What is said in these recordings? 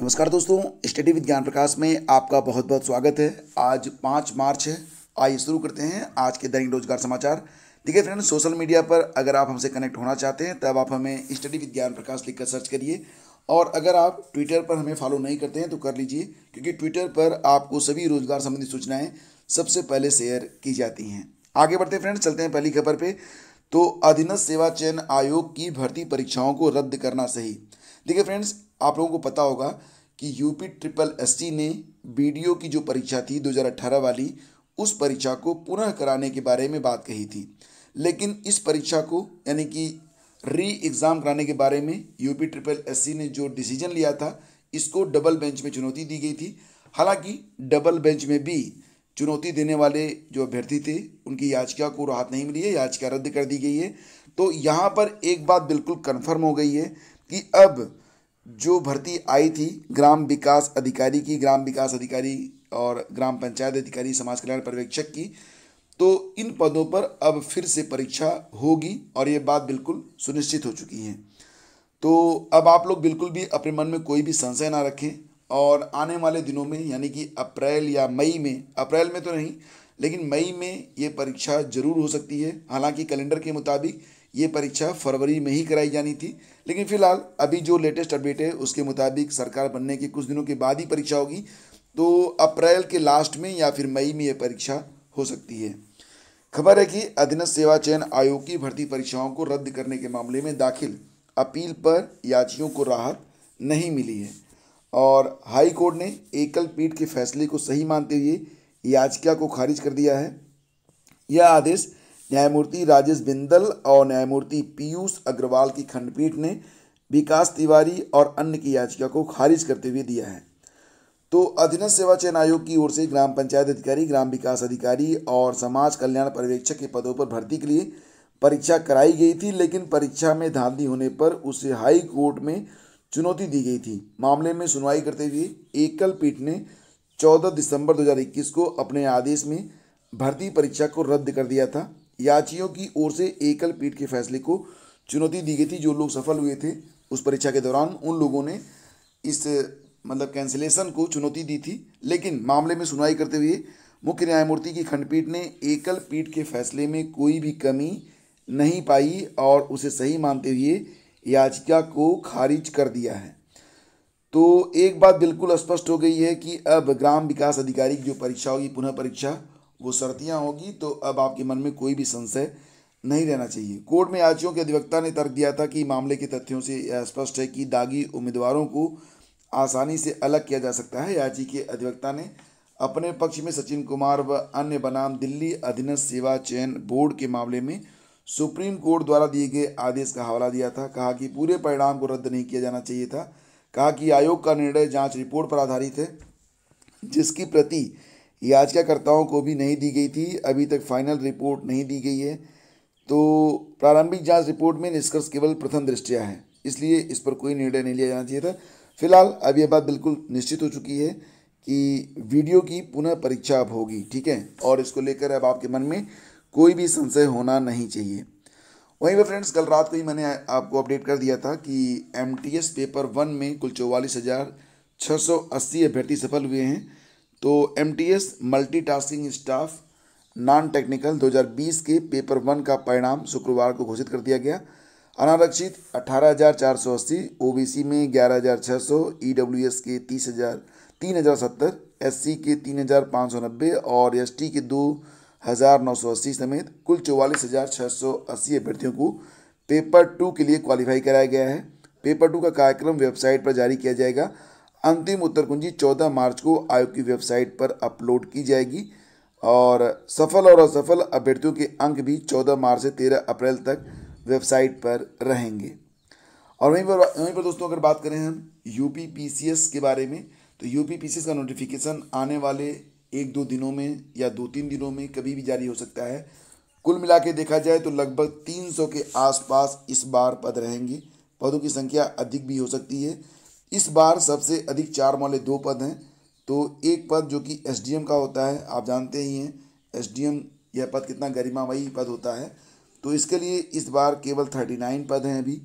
नमस्कार दोस्तों study with ज्ञान प्रकाश में आपका बहुत बहुत स्वागत है आज पाँच मार्च है आइए शुरू करते हैं आज के दैनिक रोजगार समाचार देखिए फ्रेंड सोशल मीडिया पर अगर आप हमसे कनेक्ट होना चाहते हैं तब आप हमें स्टडी विद ज्ञान प्रकाश लिखकर सर्च करिए और अगर आप ट्विटर पर हमें फॉलो नहीं करते हैं तो कर लीजिए क्योंकि ट्विटर पर आपको सभी रोजगार संबंधी सूचनाएँ सबसे पहले शेयर की जाती हैं आगे बढ़ते हैं फ्रेंड चलते हैं पहली खबर पर तो अधीनस्थ सेवा चयन आयोग की भर्ती परीक्षाओं को रद्द करना सही देखिए फ्रेंड्स आप लोगों को पता होगा कि यूपी ट्रिपल एस ने बी की जो परीक्षा थी 2018 वाली उस परीक्षा को पुनः कराने के बारे में बात कही थी लेकिन इस परीक्षा को यानी कि री एग्ज़ाम कराने के बारे में यूपी ट्रिपल एस ने जो डिसीजन लिया था इसको डबल बेंच में चुनौती दी गई थी हालांकि डबल बेंच में भी चुनौती देने वाले जो अभ्यर्थी थे उनकी याचिका को राहत नहीं मिली है याचिका रद्द कर दी गई है तो यहाँ पर एक बात बिल्कुल कन्फर्म हो गई है कि अब जो भर्ती आई थी ग्राम विकास अधिकारी की ग्राम विकास अधिकारी और ग्राम पंचायत अधिकारी समाज कल्याण पर्यवेक्षक की तो इन पदों पर अब फिर से परीक्षा होगी और ये बात बिल्कुल सुनिश्चित हो चुकी है तो अब आप लोग बिल्कुल भी अपने मन में कोई भी संशय ना रखें और आने वाले दिनों में यानी कि अप्रैल या मई में अप्रैल में तो नहीं लेकिन मई में ये परीक्षा जरूर हो सकती है हालांकि कैलेंडर के मुताबिक ये परीक्षा फरवरी में ही कराई जानी थी लेकिन फिलहाल अभी जो लेटेस्ट अपडेट है उसके मुताबिक सरकार बनने के कुछ दिनों के बाद ही परीक्षा होगी तो अप्रैल के लास्ट में या फिर मई में यह परीक्षा हो सकती है खबर है कि अधीनस्थ सेवा चयन आयोग की भर्ती परीक्षाओं को रद्द करने के मामले में दाखिल अपील पर याचियों को राहत नहीं मिली है और हाई कोर्ट ने एकल पीठ के फैसले को सही मानते हुए याचिका को खारिज कर दिया है यह आदेश न्यायमूर्ति राजेश बिंदल और न्यायमूर्ति पीयूष अग्रवाल की खंडपीठ ने विकास तिवारी और अन्य की याचिका को खारिज करते हुए दिया है तो अधीनस्थ सेवा चयन आयोग की ओर से ग्राम पंचायत अधिकारी ग्राम विकास अधिकारी और समाज कल्याण पर्यवेक्षक के पदों पर भर्ती के लिए परीक्षा कराई गई थी लेकिन परीक्षा में धांधली होने पर उसे हाई कोर्ट में चुनौती दी गई थी मामले में सुनवाई करते हुए एकल पीठ ने 14 दिसंबर 2021 को अपने आदेश में भर्ती परीक्षा को रद्द कर दिया था याचियों की ओर से एकल पीठ के फैसले को चुनौती दी गई थी जो लोग सफल हुए थे उस परीक्षा के दौरान उन लोगों ने इस मतलब कैंसिलेशन को चुनौती दी थी लेकिन मामले में सुनवाई करते हुए मुख्य न्यायमूर्ति की खंडपीठ ने एकल पीठ के फैसले में कोई भी कमी नहीं पाई और उसे सही मानते हुए याचिका को खारिज कर दिया है तो एक बात बिल्कुल स्पष्ट हो गई है कि अब ग्राम विकास अधिकारी की जो परीक्षा होगी पुनः परीक्षा वो शर्तियाँ होगी तो अब आपके मन में कोई भी संशय नहीं रहना चाहिए कोर्ट में याचियों के अधिवक्ता ने तर्क दिया था कि मामले के तथ्यों से यह स्पष्ट है कि दागी उम्मीदवारों को आसानी से अलग किया जा सकता है याची के अधिवक्ता ने अपने पक्ष में सचिन कुमार व अन्य बनाम दिल्ली अधीनस्थ सेवा चयन बोर्ड के मामले में सुप्रीम कोर्ट द्वारा दिए गए आदेश का हवाला दिया था कहा कि पूरे परिणाम को रद्द नहीं किया जाना चाहिए था कहा कि आयोग का निर्णय जांच रिपोर्ट पर आधारित है जिसकी प्रति याचिकाकर्ताओं को भी नहीं दी गई थी अभी तक फाइनल रिपोर्ट नहीं दी गई है तो प्रारंभिक जांच रिपोर्ट में निष्कर्ष केवल प्रथम दृष्टिया है इसलिए इस पर कोई निर्णय नहीं लिया जाना चाहिए था फिलहाल अब यह बात बिल्कुल निश्चित हो चुकी है कि वीडियो की पुनः परीक्षा अब होगी ठीक है और इसको लेकर अब आपके मन में कोई भी संशय होना नहीं चाहिए वहीं पर फ्रेंड्स कल रात को ही मैंने आपको अपडेट कर दिया था कि एम पेपर वन में कुल चौवालीस हज़ार छः सौ अस्सी अभ्यर्थी सफल हुए हैं तो M T S multi tasking staff non technical 2020 के पेपर वन का परिणाम शुक्रवार को घोषित कर दिया गया अनारक्षित 18,480 ओबीसी में 11,600 ईडब्ल्यूएस e के 30,000 3,070 एससी के 3,590 और एसटी के 2,980 समेत कुल 44,680 अभ्यर्थियों को पेपर टू के लिए क्वालिफाई कराया गया है पेपर टू का कार्यक्रम वेबसाइट पर जारी किया जाएगा अंतिम उत्तर कुंजी चौदह मार्च को आयोग की वेबसाइट पर अपलोड की जाएगी और सफल और असफल अभ्यर्थियों के अंक भी चौदह मार्च से तेरह अप्रैल तक वेबसाइट पर रहेंगे और वहीं पर वहीं पर दोस्तों अगर बात करें हम यू पी के बारे में तो यू पी का नोटिफिकेशन आने वाले एक दो दिनों में या दो तीन दिनों में कभी भी जारी हो सकता है कुल मिला के देखा जाए तो लगभग 300 के आसपास इस बार पद रहेंगे पदों की संख्या अधिक भी हो सकती है इस बार सबसे अधिक चार वाले दो पद हैं तो एक पद जो कि एसडीएम का होता है आप जानते ही हैं एसडीएम यह पद कितना गरिमामयी पद होता है तो इसके लिए इस बार केवल थर्टी नाइन पद हैं अभी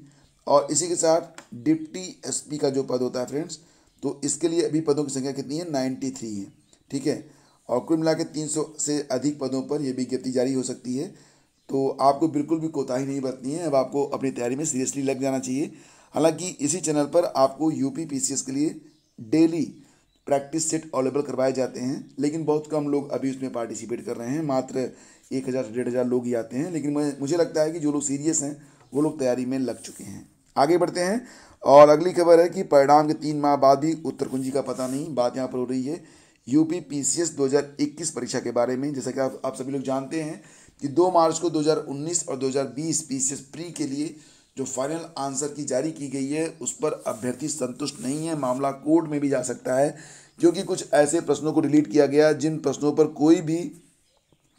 और इसी के साथ डिप्टी एसपी का जो पद होता है फ्रेंड्स तो इसके लिए अभी पदों की संख्या कितनी है नाइन्टी थ्री है ठीक है और कुल मिला के तीन सौ से अधिक पदों पर यह विज्ञप्ति जारी हो सकती है तो आपको बिल्कुल भी कोताही नहीं बरतनी है अब आपको अपनी तैयारी में सीरियसली लग जाना चाहिए हालांकि इसी चैनल पर आपको यूपी पीसीएस के लिए डेली प्रैक्टिस सेट अवेलेबल करवाए जाते हैं लेकिन बहुत कम लोग अभी उसमें पार्टिसिपेट कर रहे हैं मात्र एक हज़ार डेढ़ हज़ार लोग ही आते हैं लेकिन मुझे लगता है कि जो लोग सीरियस हैं वो लोग तैयारी में लग चुके हैं आगे बढ़ते हैं और अगली खबर है कि परिणाम के तीन माह बाद भी उत्तर कुंजी का पता नहीं बात यहाँ पर हो रही है यूपी पीसीएस 2021 परीक्षा के बारे में जैसा कि आप, आप सभी लोग जानते हैं कि 2 मार्च को 2019 और 2020 पीसीएस प्री के लिए जो फाइनल आंसर की जारी की गई है उस पर अभ्यर्थी संतुष्ट नहीं है मामला कोर्ट में भी जा सकता है क्योंकि कुछ ऐसे प्रश्नों को डिलीट किया गया जिन प्रश्नों पर कोई भी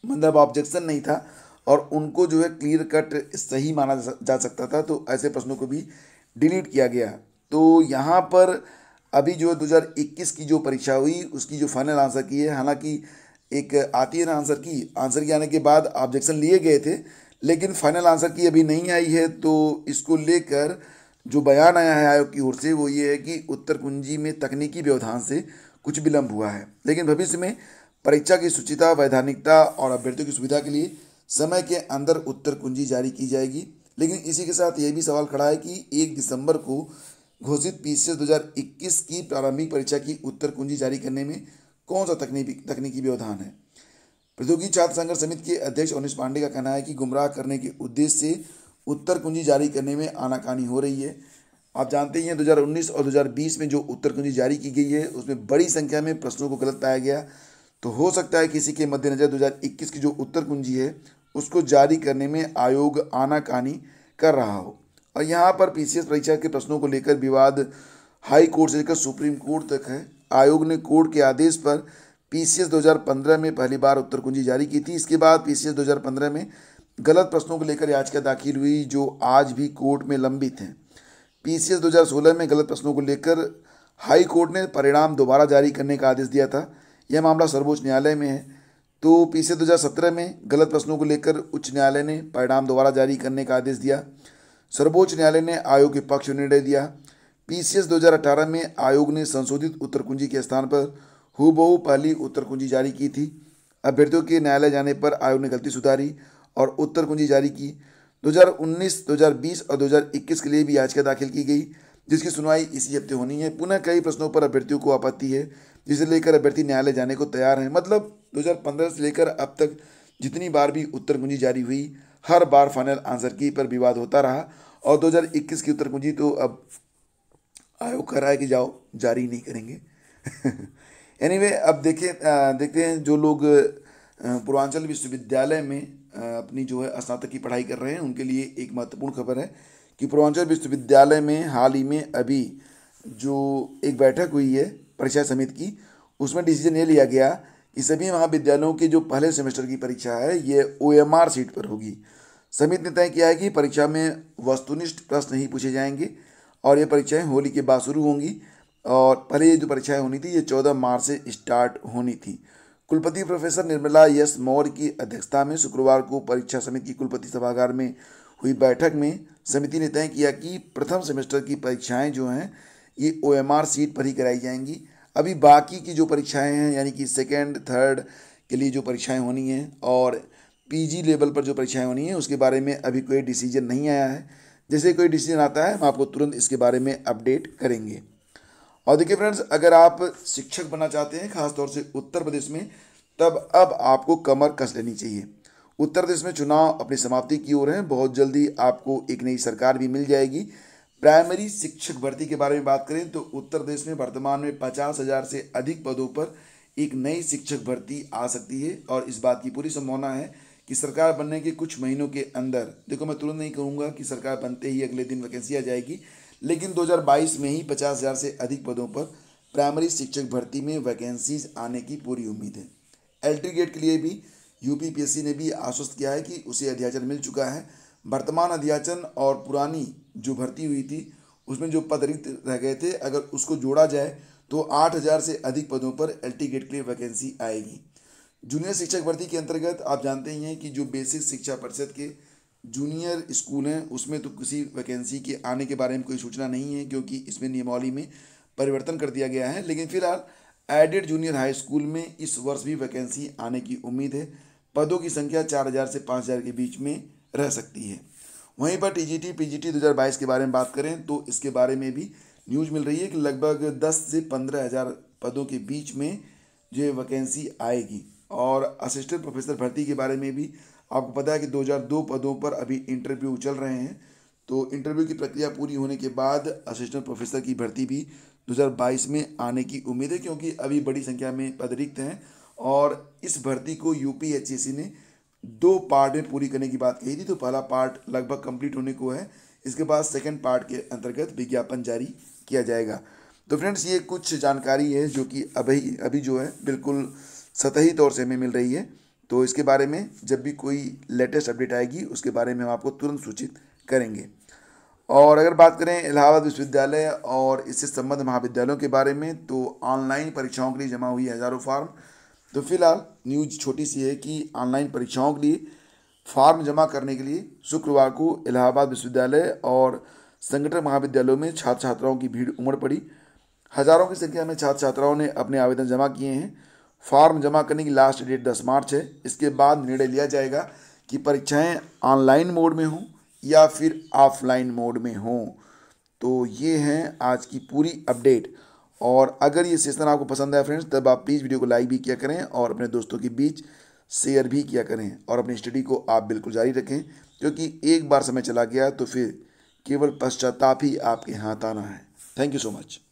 मतलब ऑब्जेक्शन नहीं था और उनको जो है क्लियर कट सही माना जा सकता था तो ऐसे प्रश्नों को भी डिलीट किया गया तो यहाँ पर अभी जो है 2021 की जो परीक्षा हुई उसकी जो फाइनल आंसर की है हालांकि एक आती है ना आंसर की आंसर की आने के बाद ऑब्जेक्शन लिए गए थे लेकिन फाइनल आंसर की अभी नहीं आई है तो इसको लेकर जो बयान आया है आयोग की ओर से वो ये है कि उत्तर कुंजी में तकनीकी व्यवधान से कुछ विलम्ब हुआ है लेकिन भविष्य में परीक्षा की सुचिता वैधानिकता और अभ्यर्थियों की सुविधा के लिए समय के अंदर उत्तर कुंजी जारी की जाएगी लेकिन इसी के साथ यह भी सवाल खड़ा है कि एक दिसंबर को घोषित पी सी दो की प्रारंभिक परीक्षा की उत्तर कुंजी जारी करने में कौन सा तकनीकी तकनीकी व्यवधान है प्रौद्योगिकी छात्र संघर्ष समिति के अध्यक्ष अनिश पांडे का कहना है कि गुमराह करने के उद्देश्य से उत्तर कुंजी जारी करने में आनाकानी हो रही है आप जानते ही हैं 2019 और 2020 में जो उत्तर कुंजी जारी की गई है उसमें बड़ी संख्या में प्रश्नों को गलत पाया गया तो हो सकता है किसी के मद्देनज़र 2021 की जो उत्तर कुंजी है उसको जारी करने में आयोग आनाकानी कर रहा हो और यहाँ पर पी परीक्षा के प्रश्नों को लेकर विवाद हाई कोर्ट से लेकर सुप्रीम कोर्ट तक है आयोग ने कोर्ट के आदेश पर पीसीएस 2015 में पहली बार उत्तर कुंजी जारी की थी इसके बाद पीसीएस 2015 में गलत प्रश्नों को लेकर याचिका दाखिल हुई जो आज भी कोर्ट में लंबित हैं पीसीएस 2016 में गलत प्रश्नों को लेकर हाई कोर्ट ने परिणाम दोबारा जारी करने का आदेश दिया था यह मामला सर्वोच्च न्यायालय में है तो पीसीएस 2017 में गलत प्रश्नों को लेकर उच्च न्यायालय ने परिणाम दोबारा जारी करने का आदेश दिया सर्वोच्च न्यायालय ने आयोग के पक्ष में निर्णय दिया पीसीएस 2018 में आयोग ने संशोधित उत्तर कुंजी के स्थान पर हुबहू पहली उत्तर कुंजी जारी की थी अभ्यर्थियों के न्यायालय जाने पर आयोग ने गलती सुधारी और उत्तर कुंजी जारी की 2019, 2020 और 2021 के लिए भी याचिका दाखिल की गई जिसकी सुनवाई इसी हफ्ते होनी है पुनः कई प्रश्नों पर अभ्यर्थियों को आपत्ति है जिसे लेकर अभ्यर्थी न्यायालय जाने को तैयार हैं मतलब 2015 से लेकर अब तक जितनी बार भी उत्तर कुंजी जारी हुई हर बार फाइनल आंसर की पर विवाद होता रहा और 2021 की उत्तर कुंजी तो अब आयोग कह रहा है कि जाओ जारी नहीं करेंगे एनी anyway, अब देखें देखते हैं जो लोग पूर्वांचल विश्वविद्यालय में अपनी जो है स्नातक की पढ़ाई कर रहे हैं उनके लिए एक महत्वपूर्ण खबर है कि पूर्वांचल विश्वविद्यालय में हाल ही में अभी जो एक बैठक हुई है परीक्षा समिति की उसमें डिसीजन ये लिया गया कि सभी महाविद्यालयों की जो पहले सेमेस्टर की परीक्षा है ये ओ सीट पर होगी समिति ने तय किया है कि परीक्षा में वस्तुनिष्ठ प्रश्न नहीं पूछे जाएंगे और ये परीक्षाएं होली के बाद शुरू होंगी और पहले ये जो परीक्षाएं होनी थी ये चौदह मार्च से स्टार्ट होनी थी कुलपति प्रोफेसर निर्मला यस मौर्य की अध्यक्षता में शुक्रवार को परीक्षा समिति की कुलपति सभागार में हुई बैठक में समिति ने तय किया कि प्रथम सेमेस्टर की परीक्षाएं जो हैं ये ओ सीट पर ही कराई जाएंगी अभी बाकी की जो परीक्षाएं हैं यानी कि सेकेंड थर्ड के लिए जो परीक्षाएं होनी हैं और पीजी लेवल पर जो परीक्षाएं होनी हैं उसके बारे में अभी कोई डिसीजन नहीं आया है जैसे कोई डिसीजन आता है हम आपको तुरंत इसके बारे में अपडेट करेंगे और देखिए फ्रेंड्स अगर आप शिक्षक बनना चाहते हैं खासतौर से उत्तर प्रदेश में तब अब आपको कमर कस लेनी चाहिए उत्तर प्रदेश में चुनाव अपनी समाप्ति की ओर हैं बहुत जल्दी आपको एक नई सरकार भी मिल जाएगी प्राइमरी शिक्षक भर्ती के बारे में बात करें तो उत्तर प्रदेश में वर्तमान में पचास हज़ार से अधिक पदों पर एक नई शिक्षक भर्ती आ सकती है और इस बात की पूरी संभावना है कि सरकार बनने के कुछ महीनों के अंदर देखो मैं तुरंत नहीं कहूँगा कि सरकार बनते ही अगले दिन वैकेंसी आ जाएगी लेकिन 2022 में ही पचास हज़ार से अधिक पदों पर प्राइमरी शिक्षक भर्ती में वैकेंसीज आने की पूरी उम्मीद है एल्ट्री गेट के लिए भी यूपीपीएससी ने भी आश्वस्त किया है कि उसे अध्याचन मिल चुका है वर्तमान अध्याचन और पुरानी जो भर्ती हुई थी उसमें जो पद रिक्त रह गए थे अगर उसको जोड़ा जाए तो आठ हज़ार से अधिक पदों पर एल गेट के लिए वैकेंसी आएगी जूनियर शिक्षक भर्ती के अंतर्गत आप जानते ही हैं कि जो बेसिक शिक्षा परिषद के जूनियर स्कूल हैं उसमें तो किसी वैकेंसी के आने के बारे में कोई सूचना नहीं है क्योंकि इसमें नियमावली में परिवर्तन कर दिया गया है लेकिन फिलहाल एडेड जूनियर हाई स्कूल में इस वर्ष भी वैकेंसी आने की उम्मीद है पदों की संख्या चार हज़ार से पाँच हज़ार के बीच में रह सकती है वहीं पर टी टी जी दो हज़ार बाईस के बारे में बात करें तो इसके बारे में भी न्यूज़ मिल रही है कि लगभग दस से पंद्रह हज़ार पदों के बीच में जो वैकेंसी आएगी और असिस्टेंट प्रोफेसर भर्ती के बारे में भी आपको पता है कि 2002 पदों पर अभी इंटरव्यू चल रहे हैं तो इंटरव्यू की प्रक्रिया पूरी होने के बाद असिस्टेंट प्रोफेसर की भर्ती भी 2022 में आने की उम्मीद है क्योंकि अभी बड़ी संख्या में पद रिक्त हैं और इस भर्ती को यू ने दो पार्ट में पूरी करने की बात कही थी तो पहला पार्ट लगभग कंप्लीट होने को है इसके बाद सेकेंड पार्ट के अंतर्गत विज्ञापन जारी किया जाएगा तो फ्रेंड्स ये कुछ जानकारी है जो कि अभी अभी जो है बिल्कुल सतही तौर से हमें मिल रही है तो इसके बारे में जब भी कोई लेटेस्ट अपडेट आएगी उसके बारे में हम आपको तुरंत सूचित करेंगे और अगर बात करें इलाहाबाद विश्वविद्यालय और इससे संबद्ध महाविद्यालयों के बारे में तो ऑनलाइन परीक्षाओं के लिए जमा हुई हज़ारों फार्म तो फिलहाल न्यूज छोटी सी है कि ऑनलाइन परीक्षाओं के लिए फार्म जमा करने के लिए शुक्रवार को इलाहाबाद विश्वविद्यालय और संगठन महाविद्यालयों में छात्र छात्राओं की भीड़ उमड़ पड़ी हज़ारों की संख्या में छात्र छात्राओं ने अपने आवेदन जमा किए हैं फॉर्म जमा करने की लास्ट डेट दस मार्च है इसके बाद निर्णय लिया जाएगा कि परीक्षाएं ऑनलाइन मोड में हों या फिर ऑफलाइन मोड में हों तो ये हैं आज की पूरी अपडेट और अगर ये सेशन आपको पसंद आया फ्रेंड्स तब आप प्लीज़ वीडियो को लाइक भी किया करें और अपने दोस्तों के बीच शेयर भी किया करें और अपनी स्टडी को आप बिल्कुल जारी रखें क्योंकि एक बार समय चला गया तो फिर केवल पश्चाताप ही आपके हाथ आना है थैंक यू सो मच